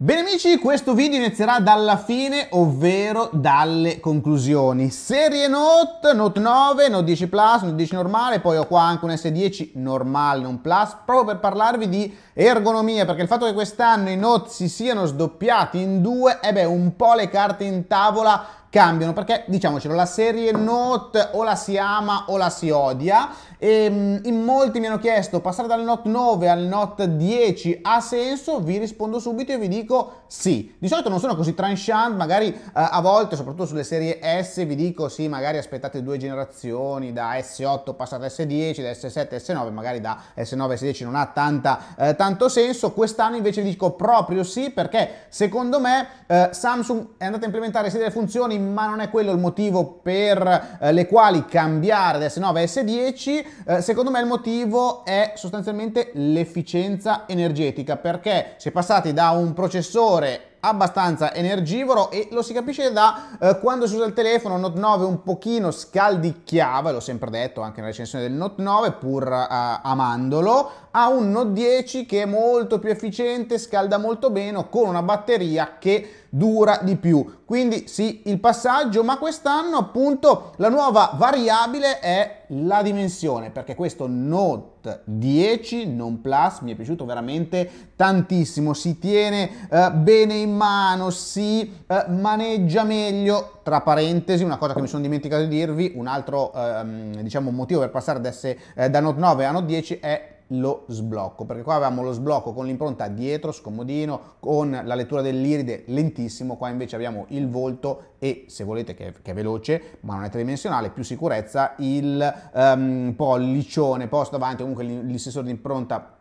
Bene amici, questo video inizierà dalla fine, ovvero dalle conclusioni. Serie Note, Note 9, Note 10 Plus, Note 10 normale, poi ho qua anche un S10 normale, non Plus, proprio per parlarvi di ergonomia, perché il fatto che quest'anno i Note si siano sdoppiati in due, è eh beh, un po' le carte in tavola cambiano perché diciamocelo la serie Note o la si ama o la si odia e ehm, in molti mi hanno chiesto passare dal Note 9 al Note 10 ha senso? Vi rispondo subito e vi dico sì. Di solito non sono così tranchant, magari eh, a volte, soprattutto sulle serie S, vi dico sì, magari aspettate due generazioni, da S8 passate S10, da S7 S9, magari da S9 a S10 non ha tanta, eh, tanto senso. Quest'anno invece vi dico proprio sì perché secondo me eh, Samsung è andata a implementare serie delle funzioni ma non è quello il motivo per eh, le quali cambiare da S9 a S10. Eh, secondo me il motivo è sostanzialmente l'efficienza energetica, perché si è passati da un processore abbastanza energivoro e lo si capisce da eh, quando si usa il telefono Note 9 un pochino scaldicchiava, l'ho sempre detto anche nella recensione del Note 9 pur eh, amandolo, a un Note 10 che è molto più efficiente, scalda molto bene con una batteria che dura di più. Quindi sì, il passaggio, ma quest'anno appunto la nuova variabile è la dimensione, perché questo Note 10 non Plus mi è piaciuto veramente tantissimo, si tiene eh, bene in mano, si eh, maneggia meglio, tra parentesi, una cosa che mi sono dimenticato di dirvi, un altro ehm, diciamo motivo per passare ad essere, eh, da Note 9 a Note 10 è lo sblocco, perché qua avevamo lo sblocco con l'impronta dietro, scomodino, con la lettura dell'iride lentissimo, qua invece abbiamo il volto e se volete che, che è veloce, ma non è tridimensionale, più sicurezza, il um, pollicione posto davanti, comunque l'istensore di impronta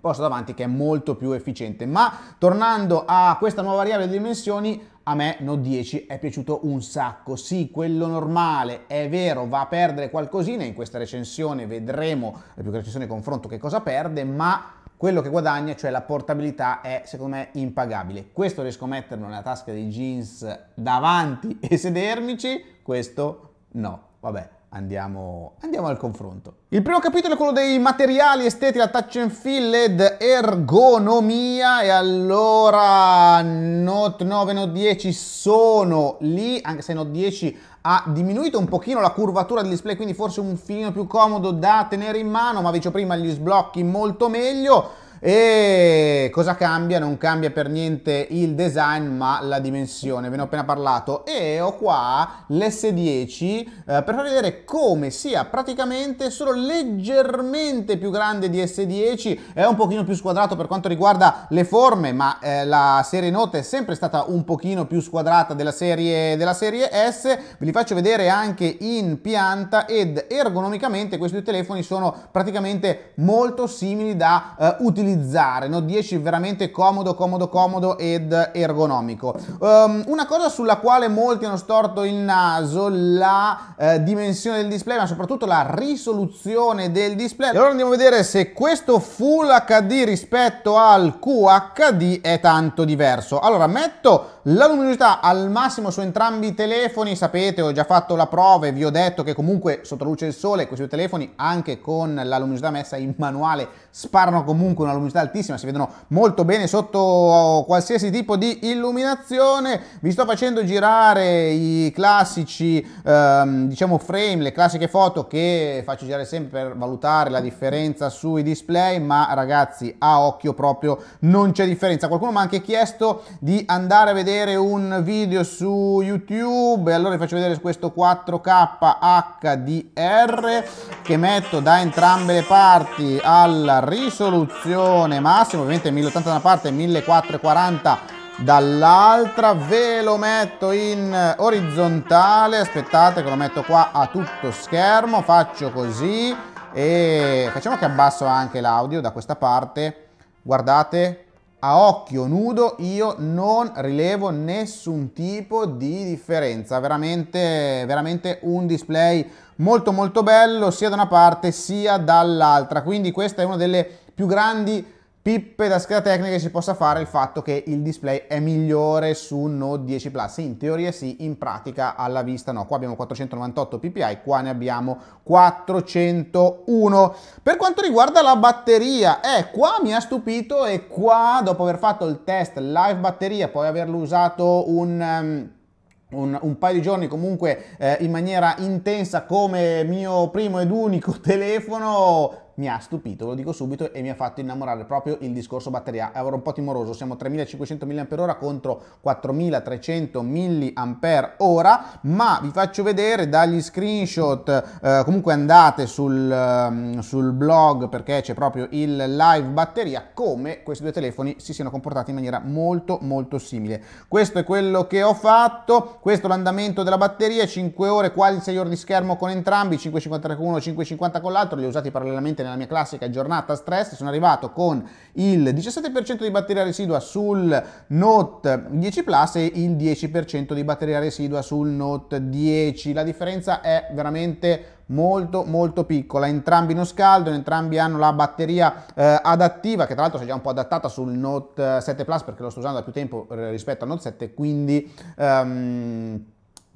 posto davanti che è molto più efficiente. Ma tornando a questa nuova variabile di dimensioni, a me No 10 è piaciuto un sacco. Sì, quello normale, è vero, va a perdere qualcosina, in questa recensione vedremo, più che recensione confronto, che cosa perde, ma quello che guadagna, cioè la portabilità, è secondo me impagabile. Questo riesco a metterlo nella tasca dei jeans davanti e sedermici, questo no, vabbè. Andiamo, andiamo, al confronto. Il primo capitolo è quello dei materiali esteti, la touch and feel ed ergonomia. E allora Note 9 Note 10 sono lì, anche se Note 10 ha diminuito un pochino la curvatura del display, quindi forse un filino più comodo da tenere in mano, ma vi dicevo prima gli sblocchi molto meglio. E cosa cambia? Non cambia per niente il design ma la dimensione, ve ne ho appena parlato. E ho qua l'S10 eh, per farvi vedere come sia praticamente solo leggermente più grande di S10, è un pochino più squadrato per quanto riguarda le forme, ma eh, la serie Note è sempre stata un pochino più squadrata della serie, della serie S, ve li faccio vedere anche in pianta ed ergonomicamente questi due telefoni sono praticamente molto simili da eh, utilizzare utilizzare, no? 10 veramente comodo, comodo, comodo ed ergonomico. Um, una cosa sulla quale molti hanno storto il naso, la eh, dimensione del display, ma soprattutto la risoluzione del display. E allora andiamo a vedere se questo Full HD rispetto al QHD è tanto diverso. Allora metto la luminosità al massimo su entrambi i telefoni, sapete, ho già fatto la prova e vi ho detto che comunque sotto luce del sole questi due telefoni, anche con la luminosità messa in manuale, sparano comunque una luminosità altissima, si vedono molto bene sotto qualsiasi tipo di illuminazione. Vi sto facendo girare i classici, ehm, diciamo, frame, le classiche foto che faccio girare sempre per valutare la differenza sui display, ma ragazzi, a occhio proprio non c'è differenza. Qualcuno mi ha anche chiesto di andare a vedere vedere un video su YouTube, allora vi faccio vedere questo 4K HDR che metto da entrambe le parti alla risoluzione massima, ovviamente 1080 da una parte e 1440 dall'altra ve lo metto in orizzontale aspettate che lo metto qua a tutto schermo faccio così e facciamo che abbasso anche l'audio da questa parte guardate a occhio nudo io non rilevo nessun tipo di differenza, veramente, veramente un display molto molto bello sia da una parte sia dall'altra, quindi questa è una delle più grandi pippe da scheda tecnica che si possa fare il fatto che il display è migliore su Note 10 Plus. In teoria sì, in pratica alla vista no. Qua abbiamo 498 ppi, qua ne abbiamo 401. Per quanto riguarda la batteria, eh, qua mi ha stupito e qua dopo aver fatto il test live batteria, poi averlo usato un... Um, un, un, paio di giorni comunque eh, in maniera intensa come mio primo ed unico telefono mi ha stupito, lo dico subito, e mi ha fatto innamorare proprio il discorso batteria. Ero un po' timoroso, siamo 3500 mAh contro 4300 mAh, ma vi faccio vedere dagli screenshot, eh, comunque andate sul, ehm, sul blog perché c'è proprio il live batteria, come questi due telefoni si siano comportati in maniera molto molto simile. Questo è quello che ho fatto, questo è l'andamento della batteria, 5 ore, quasi 6 ore di schermo con entrambi, 5.50 con uno, 5,50 con l'altro, li ho usati parallelamente nella mia classica giornata stress, sono arrivato con il 17% di batteria residua sul Note 10 Plus e il 10% di batteria residua sul Note 10. La differenza è veramente molto molto piccola entrambi non scaldano entrambi hanno la batteria eh, adattiva che tra l'altro si è già un po' adattata sul Note 7 eh, Plus perché lo sto usando da più tempo eh, rispetto al Note 7 quindi um,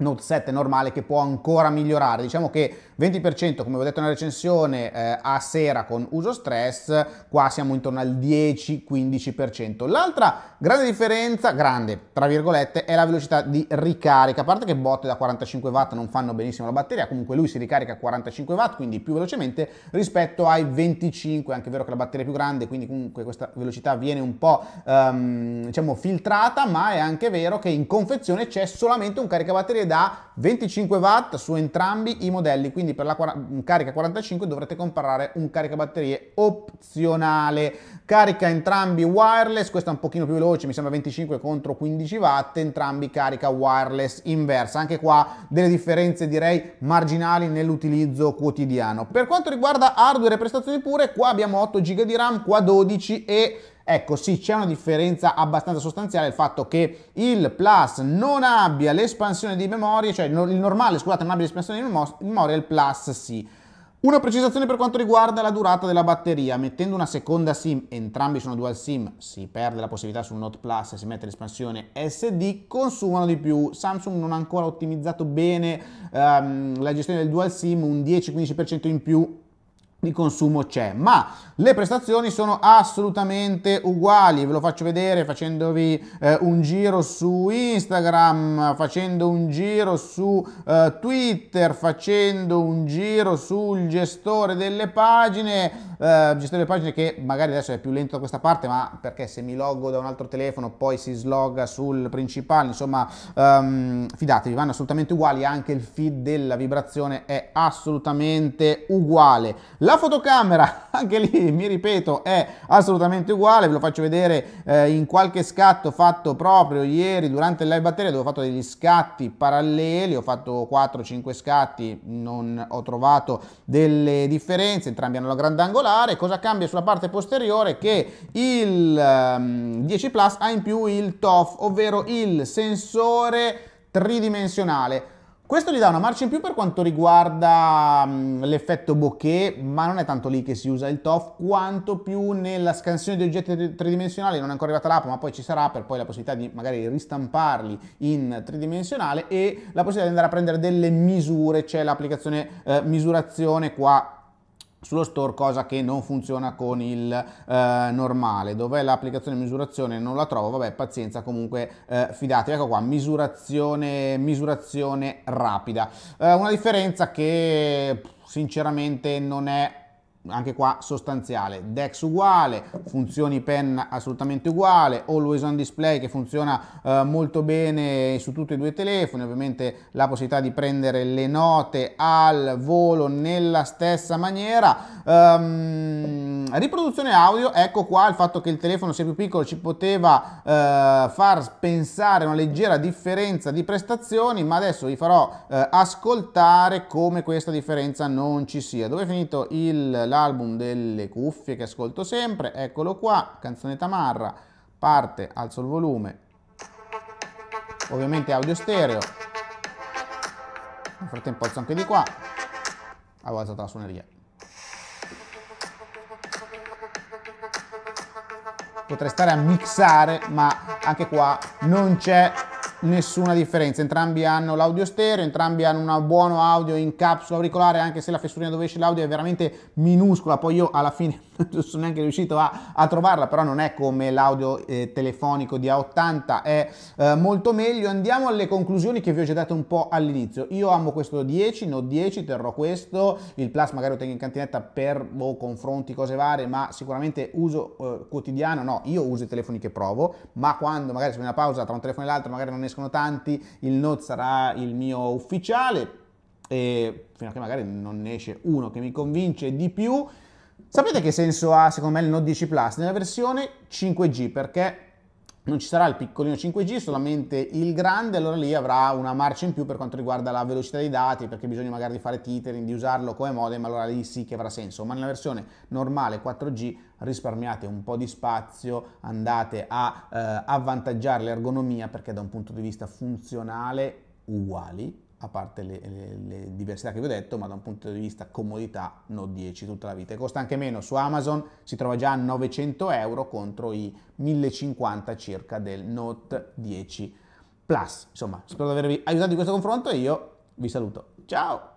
Note 7 normale che può ancora migliorare. Diciamo che 20%, come ho detto nella recensione, eh, a sera con uso stress, qua siamo intorno al 10-15%. L'altra grande differenza, grande tra virgolette, è la velocità di ricarica. A parte che botte da 45 watt non fanno benissimo la batteria, comunque lui si ricarica a 45 watt, quindi più velocemente rispetto ai 25, anche vero che la batteria è più grande, quindi comunque questa velocità viene un po' ehm, diciamo filtrata, ma è anche vero che in confezione c'è solamente un caricabatterie da 25 watt su entrambi i modelli, quindi per la carica 45 dovrete comprare un caricabatterie opzionale. Carica entrambi wireless, questo è un pochino più veloce, mi sembra 25 contro 15 watt, entrambi carica wireless inversa. Anche qua delle differenze direi marginali nell'utilizzo quotidiano. Per quanto riguarda hardware e prestazioni pure, qua abbiamo 8 giga di RAM, qua 12 e Ecco sì, c'è una differenza abbastanza sostanziale, il fatto che il Plus non abbia l'espansione di memoria, cioè il normale, scusate, non abbia l'espansione di memoria, il Plus sì. Una precisazione per quanto riguarda la durata della batteria, mettendo una seconda SIM, entrambi sono dual SIM, si perde la possibilità sul Note Plus si mette l'espansione SD, consumano di più. Samsung non ha ancora ottimizzato bene um, la gestione del dual SIM, un 10-15% in più di consumo c'è, ma le prestazioni sono assolutamente uguali, ve lo faccio vedere facendovi eh, un giro su Instagram, facendo un giro su eh, Twitter, facendo un giro sul gestore delle pagine, eh, gestore delle pagine che magari adesso è più lento da questa parte, ma perché se mi loggo da un altro telefono poi si slogga sul principale, insomma ehm, fidatevi, vanno assolutamente uguali, anche il feed della vibrazione è assolutamente uguale. La la fotocamera, anche lì, mi ripeto, è assolutamente uguale, ve lo faccio vedere eh, in qualche scatto fatto proprio ieri durante il batteria dove ho fatto degli scatti paralleli, ho fatto 4-5 scatti, non ho trovato delle differenze, entrambi hanno la grandangolare, cosa cambia sulla parte posteriore? Che il um, ehm, 10 Plus ha in più il TOF, ovvero il sensore tridimensionale questo gli dà una marcia in più per quanto riguarda mm, l'effetto bokeh, ma non è tanto lì che si usa il TOF, quanto più nella scansione di oggetti tridimensionali, non è ancora arrivata l'app, ma poi ci sarà per poi la possibilità di magari ristamparli in tridimensionale e la possibilità di andare a prendere delle misure, c'è l'applicazione eh, misurazione qua sullo store cosa che non funziona con il eh, normale dov'è l'applicazione misurazione non la trovo vabbè pazienza comunque eh, fidatevi ecco qua misurazione misurazione rapida eh, una differenza che sinceramente non è anche qua sostanziale, DeX uguale, funzioni pen assolutamente uguale, always on display che funziona eh, molto bene su tutti e due i telefoni, ovviamente la possibilità di prendere le note al volo nella stessa maniera. Um, riproduzione audio, ecco qua il fatto che il telefono sia più piccolo ci poteva eh, far pensare una leggera differenza di prestazioni, ma adesso vi farò eh, ascoltare come questa differenza non ci sia. Dove è finito l'album delle cuffie che ascolto sempre? Eccolo qua, canzone tamarra, parte, alzo il volume, ovviamente audio stereo, nel frattempo alzo anche di qua, avevo alzato la suoneria. potrei stare a mixare, ma anche qua non c'è nessuna differenza. Entrambi hanno l'audio stereo, entrambi hanno un buono audio in capsula auricolare, anche se la fessurina dove esce l'audio è veramente minuscola, poi io alla fine non sono neanche riuscito a, a, trovarla, però non è come l'audio eh, telefonico di A80, è eh, molto meglio. Andiamo alle conclusioni che vi ho già dato un po' all'inizio. Io amo questo 10, no 10, terrò questo, il Plus magari lo tengo in cantinetta per boh, confronti, cose varie, ma sicuramente uso eh, quotidiano, no, io uso i telefoni che provo, ma quando magari c'è una pausa tra un telefono e l'altro magari non escono tanti, il Note sarà il mio ufficiale, e fino a che magari non ne esce uno che mi convince di più. Sapete che senso ha secondo me il Note 10 Plus? Nella versione 5G perché non ci sarà il piccolino 5G, solamente il grande, allora lì avrà una marcia in più per quanto riguarda la velocità dei dati, perché bisogna magari fare tethering, di usarlo come modem, allora lì sì che avrà senso, ma nella versione normale 4G risparmiate un po' di spazio, andate a eh, avvantaggiare l'ergonomia perché da un punto di vista funzionale uguali, a parte le, le, le, diversità che vi ho detto, ma da un punto di vista comodità Note 10 tutta la vita. E costa anche meno, su Amazon si trova già a 900 euro contro i 1050 circa del Note 10 Plus. Insomma, spero di avervi aiutato in questo confronto e io vi saluto. Ciao!